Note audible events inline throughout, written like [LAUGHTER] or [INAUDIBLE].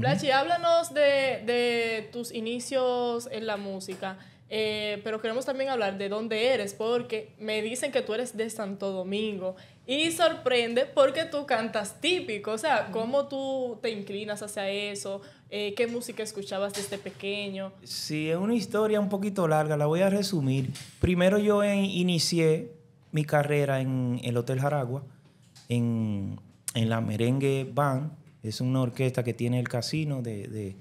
Blachi, háblanos de, tus inicios en la música, eh, pero queremos también hablar de dónde eres, porque me dicen que tú eres de Santo Domingo y sorprende porque tú cantas típico, o sea, ¿cómo tú te inclinas hacia eso? Eh, ¿Qué música escuchabas desde pequeño? Sí, es una historia un poquito larga, la voy a resumir. Primero yo inicié mi carrera en el Hotel Jaragua, en, en la Merengue Band es una orquesta que tiene el casino del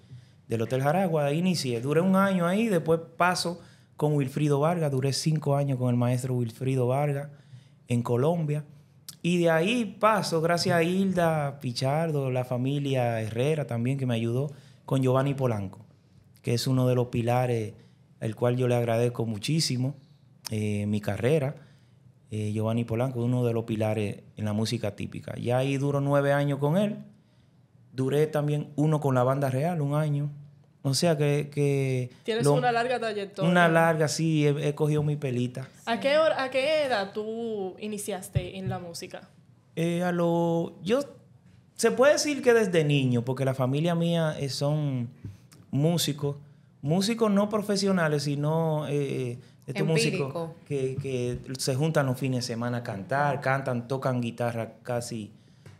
Hotel Jaragua. Ahí inicié. Duré un año ahí, después paso con Wilfrido Vargas. Duré cinco años con el maestro Wilfrido Vargas en Colombia. Y de ahí paso, gracias a Hilda Pichardo, la familia Herrera también, que me ayudó, con Giovanni Polanco, que es uno de los pilares al cual yo le agradezco muchísimo eh, mi carrera. Eh, Giovanni Polanco, es uno de los pilares en la música típica. Ya ahí duró nueve años con él. Duré también uno con la banda real, un año. O sea que... Tienes una larga trayectoria. Una larga, sí, he, cogido mi pelita. ¿A, qué hora, ¿A qué edad tú iniciaste en la música? Eh, a lo... Yo... Se puede decir que desde niño, porque la familia mía eh, son músicos. Músicos no profesionales, sino... Eh, eh este músicos que, se juntan los fines de semana a cantar, cantan, tocan guitarra casi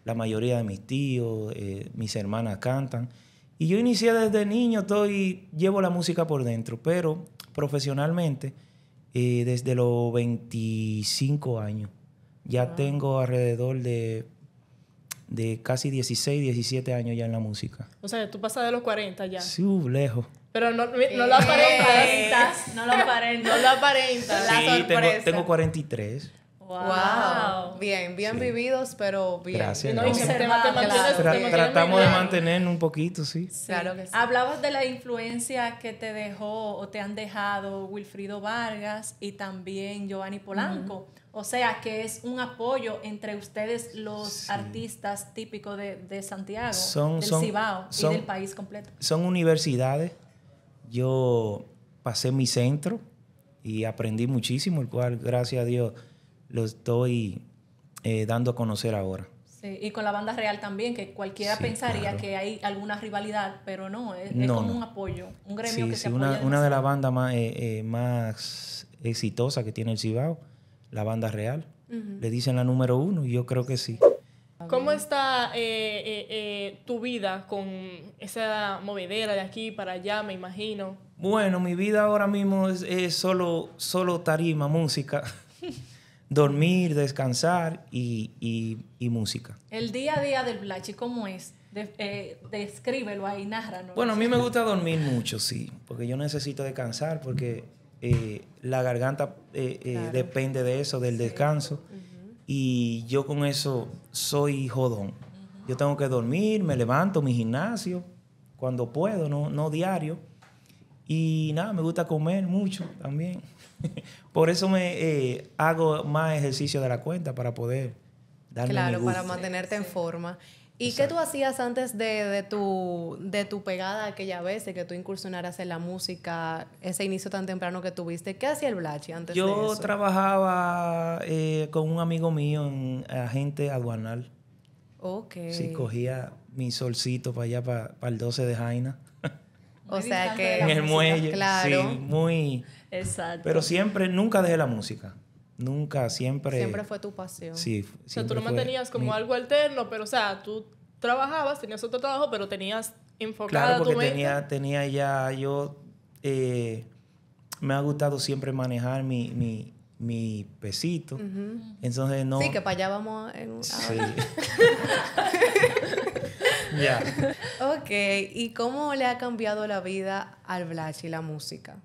la mayoría de mis tíos, eh, mis hermanas cantan. Y yo inicié desde niño todo y llevo la música por dentro, pero profesionalmente eh, desde los 25 años. Ya tengo alrededor de, de casi 16, 17 años ya en la música. O sea, tú pasas de los 40 ya. Sí, lejos. Pero no, no lo eh, aparentas. No lo aparentas. no lo aparentas. Sí, Tengo, tengo 43. Wow. Bien, bien vividos, pero bien. Gracias. tratamos de mantener un poquito, sí. Claro que sí. Hablabas de la influencia que te dejó o te han dejado Wilfrido Vargas y también Giovanni Polanco. O sea, que es un apoyo entre ustedes los artistas típicos de, Santiago, son, del Cibao y del país completo. Son universidades. Yo pasé mi centro y aprendí muchísimo, el cual, gracias a Dios, lo estoy eh, dando a conocer ahora. Sí, y con la banda real también, que cualquiera pensaría que hay alguna rivalidad, pero no, es, como un apoyo, un gremio sí, que se apoya una, una de las bandas más, eh, eh, más exitosas que tiene el Cibao, la banda real. Le dicen la número uno y yo creo que sí. ¿Cómo está tu vida con esa movedera de aquí para allá, me imagino? Bueno, mi vida ahora mismo es, es solo, solo tarima, música. [LAUGHS] dormir, descansar y, música. El día a día del Blachi, ¿cómo es? Eh, descríbelo ahí, ¿no? Bueno, a mí me gusta dormir mucho, sí, porque yo necesito descansar, porque eh, la garganta eh, depende de eso, del descanso, y yo con eso soy jodón. Yo tengo que dormir, me levanto, mi gimnasio, cuando puedo, no, no diario, y nada, me gusta comer mucho también. [LAUGHS] Por eso me eh, hago más ejercicio de la cuenta para poder darme Claro, para mantenerte en forma. ¿Y qué tú hacías antes de, tu, de tu pegada aquella vez, de que tú incursionaras en la música, ese inicio tan temprano que tuviste? ¿Qué hacía el Blachi antes Yo de eso? Yo trabajaba eh, con un amigo mío en agente aduanal. Ok. Sí, cogía mi solcito para allá, para el 12 de Jaina o sea que... En el muelle, claro. sí, muy... Exacto. Pero siempre, nunca dejé la música. Nunca, siempre... Siempre fue tu pasión. Sí. O sea, tú no mantenías como algo alterno, pero o sea, tú trabajabas, tenías otro trabajo, pero tenías enfocada claro, porque Tenía, tenía ya, yo... Eh, me ha gustado siempre manejar mi, mi mi pesito. Entonces no. Sí, que para allá vamos en... sí. [LAUGHS] Ya. [LAUGHS] ok, ¿y cómo le ha cambiado la vida al y la música?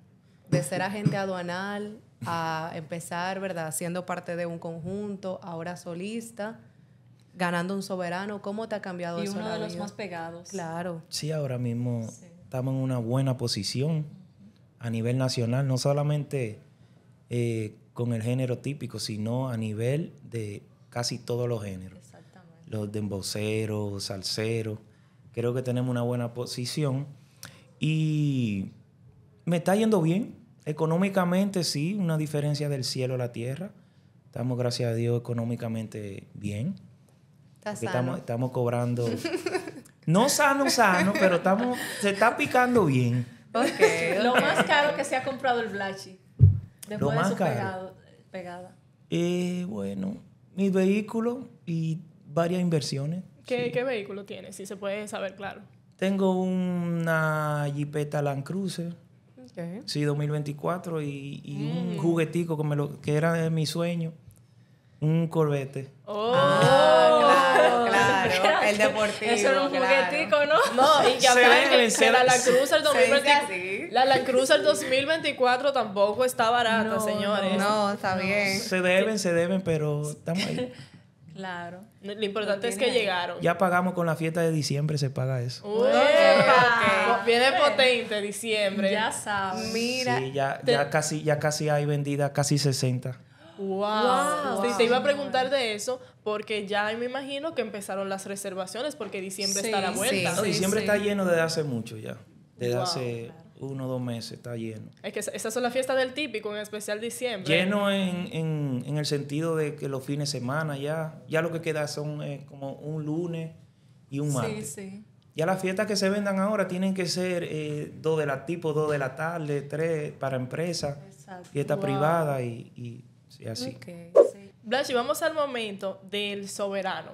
De ser agente aduanal a empezar, ¿verdad? Siendo parte de un conjunto, ahora solista, ganando un soberano. ¿Cómo te ha cambiado eso? Y uno de los más pegados. Claro. Sí, ahora mismo estamos en una buena posición a nivel nacional, no solamente eh, con el género típico, sino a nivel de casi todos los géneros de demboceros, salseros. Creo que tenemos una buena posición. Y me está yendo bien. Económicamente sí, una diferencia del cielo a la tierra. Estamos, gracias a Dios, económicamente bien. Estamos, cobrando. [LAUGHS] no sano, sano, pero estamos, se está picando bien. Lo más caro que se ha comprado el Blachi. Después de su pegada. Eh, bueno, mi vehículo y varias inversiones. ¿Qué, ¿Qué, vehículo tienes? Si se puede saber, claro. Tengo una Jeepeta Land Cruiser. Sí, 2024 y, y un mm. juguetico que, me lo, que era mi sueño, un Corvette. Oh, ah, claro, claro, el deportivo. Eso era un juguetico, ¿no? No, y ya que la Land Cruiser 2024. La Land Cruiser 2024 tampoco está barata, señores. no, está bien. Se deben, se deben, pero estamos ahí. [LAUGHS] Claro. Lo importante es que llegaron. Ya pagamos con la fiesta de diciembre, se paga eso. Uy, Viene potente diciembre. Ya sabes. Mira. Sí, ya, ya, casi, ya casi hay vendida, casi 60. Wow. Sí, te iba a preguntar de eso porque ya me imagino que empezaron las reservaciones porque diciembre está a la vuelta. Sí, sí. diciembre está lleno desde hace mucho ya. Desde hace uno o dos meses está lleno. Es que esas son las fiestas del típico, en especial diciembre. Lleno en, en, en el sentido de que los fines de semana ya, ya lo que queda son eh, como un lunes y un martes. Ya las fiestas que se vendan ahora tienen que ser eh, dos de la tipo, dos de la tarde, tres para empresa fiesta privada y, así. Okay, Blanche, vamos al momento del soberano.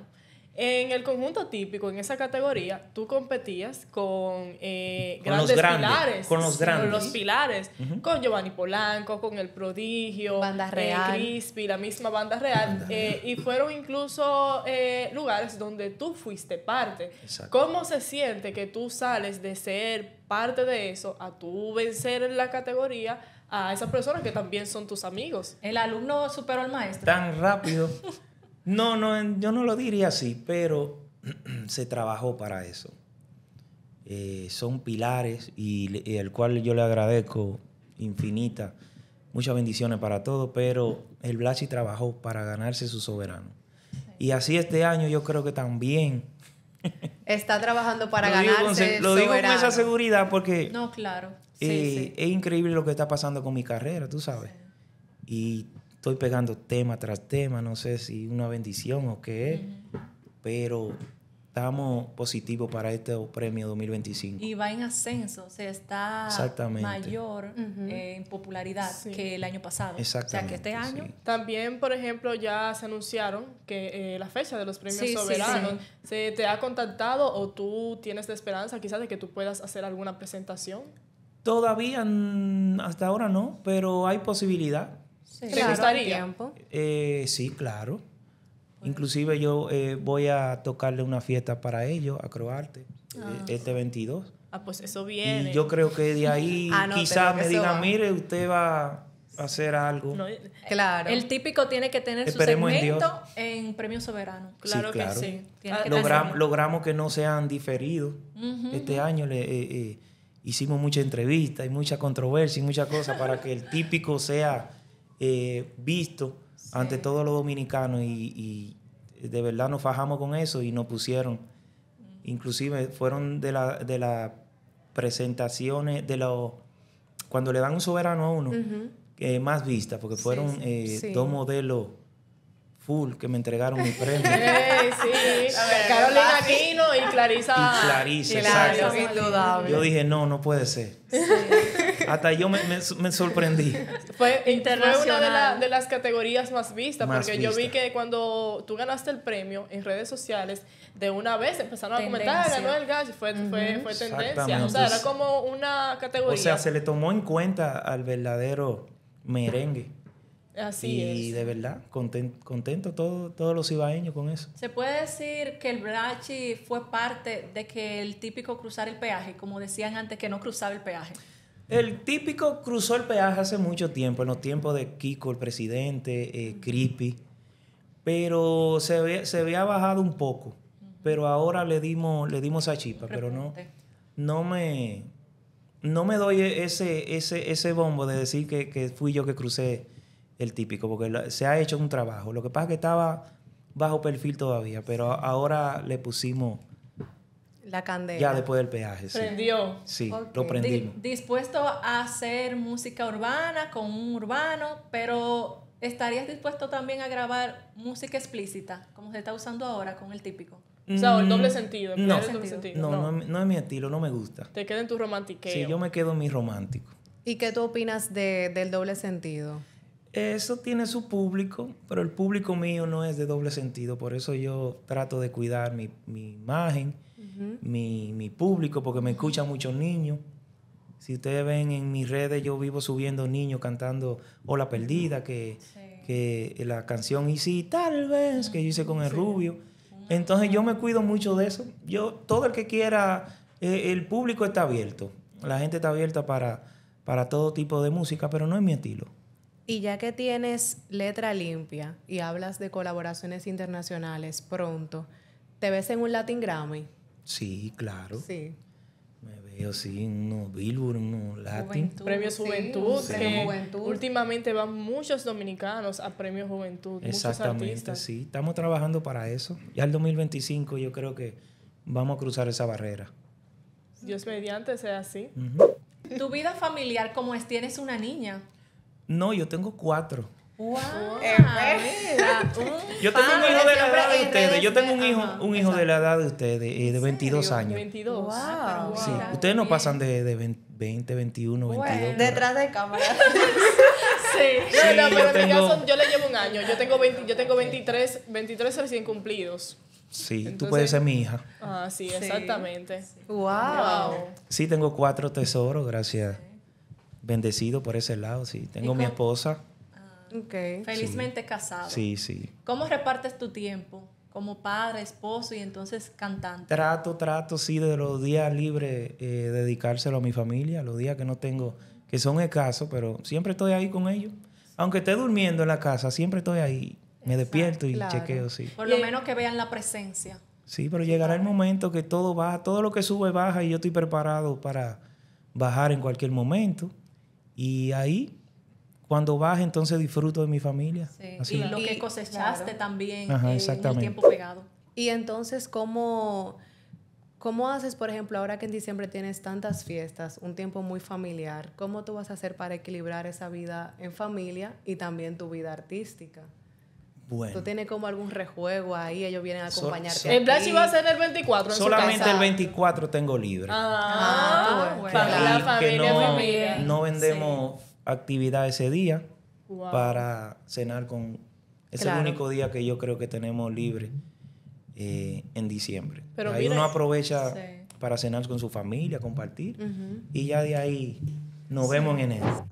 En el conjunto típico, en esa categoría, tú competías con, eh, grandes, pilares. Con los grandes. Con los pilares. Con Giovanni Polanco, con El Prodigio. Banda eh, Real. Crispy, la misma Banda Real. Eh, y fueron incluso lugares donde tú fuiste parte. ¿Cómo se siente que tú sales de ser parte de eso a tú vencer en la categoría a esas personas que también son tus amigos? El alumno superó al maestro. Tan rápido. [LAUGHS] No, no, yo no lo diría así, pero [CLEARS THROAT] se trabajó para eso. Eh, son pilares y, el cual yo le agradezco infinita. Muchas bendiciones para todos, pero el Blasi trabajó para ganarse su soberano. Y así este año yo creo que también [LAUGHS] Está trabajando para ganarse. su lo digo con esa seguridad porque. No, claro. Eh, sí, Es increíble lo que está pasando con mi carrera, tú sabes. Y estoy pegando tema tras tema, no sé si una bendición o qué pero estamos positivos para este premio 2025. Y va en ascenso, se está mayor en popularidad que el año pasado. Exactamente. O sea, que este año. También, por ejemplo, ya se anunciaron que eh, la fecha de los premios soberanos se te ha contactado o tú tienes la esperanza quizás de que tú puedas hacer alguna presentación. Todavía hasta ahora no, pero hay posibilidad. Eh, sí. claro, sí, pues. claro. Inclusive yo eh, voy a tocarle una fiesta para ellos, a Croarte, ah. eh, este 22. Ah, pues eso viene. Y yo creo que de ahí [LAUGHS] ah, quizás me digan, mire, usted va a hacer algo. claro. El típico tiene que tener su segmento en, Premio Soberano. Claro que sí. Ah, logramos, que no sean diferidos. Este año le, hicimos mucha entrevista y mucha controversia y muchas cosas para que el típico sea eh, visto ante todos los dominicanos y, de verdad nos fajamos con eso y nos pusieron. Mm. Inclusive fueron de las de la presentaciones, de los... Cuando le dan un soberano a uno, eh, más vista porque fueron eh, dos modelos full que me entregaron mi premio. [LAUGHS] [LAUGHS] Carolina Aquino y Clarisa. Clarisa, exacto. Yo dije, no, no puede ser. Hasta yo me, sorprendí. Fue, Internacional. una de, las categorías más vistas, porque yo vi que cuando tú ganaste el premio en redes sociales, de una vez empezaron a comentar, ah, ganó el gas, fue, fue, tendencia. O sea, era como una categoría. O sea, se le tomó en cuenta al verdadero merengue. Así y es. Y de verdad, contento, todos los ibaeños con eso. Se puede decir que el Brachi fue parte de que el típico cruzar el peaje, como decían antes, que no cruzaba el peaje. El típico cruzó el peaje hace mucho tiempo, en los tiempos de Kiko, el presidente, eh, Pero se, se había bajado un poco. Pero ahora le dimos, le dimos esa chispa. Pero no, no me. No me doy ese, ese, ese bombo de decir que, que fui yo que crucé el típico, porque se ha hecho un trabajo. Lo que pasa es que estaba bajo perfil todavía, pero ahora le pusimos la candela. Ya después del peaje. Sí. Prendió. Sí, lo prendimos. dispuesto a hacer música urbana con un urbano, pero ¿estarías dispuesto también a grabar música explícita, como se está usando ahora con el típico? o sea, el doble mm, sentido. no, No, no. es mi estilo, no me gusta. Te queda en tu romantiqueo. Sí, yo me quedo en mi romántico. ¿Y qué tú opinas del doble sentido? Eso tiene su público, pero el público mío no es de doble sentido, por eso yo trato de cuidar mi, mi imagen mi, público, porque me escuchan muchos niños. Si ustedes ven en mis redes, yo vivo subiendo niños cantando Hola Perdida, que, la canción y si tal vez, que yo hice con el rubio. Entonces yo me cuido mucho de eso. Yo, todo el que quiera, eh, el público está abierto. La gente está abierta para, para todo tipo de música, pero no es mi estilo. Y ya que tienes letra limpia y hablas de colaboraciones internacionales pronto, ¿te ves en un Latin Grammy? Sí, claro. Sí. Me veo así unos Billboard, unos Latin. Premio Juventud. Juventud. Últimamente van muchos dominicanos a Premio Juventud. Exactamente, sí. Estamos trabajando para eso. Ya el 2025 yo creo que vamos a cruzar esa barrera. Dios mediante sea así. ¿Tu vida familiar cómo es? ¿Tienes una niña? No, yo tengo cuatro. Eh, pues. [LAUGHS] Yo tengo un hijo de la edad de ustedes. Yo tengo un hijo, un hijo de la edad de ustedes, de 22 años. 22. Ah, wow. Sí, ustedes no pasan de, de 20, 21, 22. Detrás de cámara. [LAUGHS] sí. No, pero yo yo le llevo un año. Yo tengo, yo tengo 23, 23 recién cumplidos. Sí, tú puedes ser mi hija. Ah, sí, exactamente. wow. Sí, tengo cuatro tesoros, gracias. Bendecido por ese lado, sí. Tengo mi esposa Felizmente casado. Sí, sí. ¿Cómo repartes tu tiempo? Como padre, esposo y entonces cantante. Trato, trato, sí, de los días libres eh, dedicárselo a mi familia, los días que no tengo, que son escasos, pero siempre estoy ahí con ellos. Aunque esté durmiendo en la casa, siempre estoy ahí. Me despierto y chequeo, sí. Por lo menos que vean la presencia. Sí, pero llegará el momento que todo baja, todo lo que sube baja y yo estoy preparado para bajar en cualquier momento. Y ahí cuando vas, entonces disfruto de mi familia. Sí. y lo que cosechaste también Ajá, eh, en el tiempo pegado. Y entonces, ¿cómo, ¿cómo haces, por ejemplo, ahora que en diciembre tienes tantas fiestas, un tiempo muy familiar, cómo tú vas a hacer para equilibrar esa vida en familia y también tu vida artística? Bueno. Tú tienes como algún rejuego ahí, ellos vienen a acompañarte. En so, sí va a ser el 24. En solamente su casa. el 24 tengo libre. Ah, ah bueno. para la familia, no, No vendemos actividad ese día para cenar con... Es el único día que yo creo que tenemos libre eh, en diciembre. Pero ahí uno aprovecha para cenar con su familia, compartir. Y ya de ahí nos vemos en enero.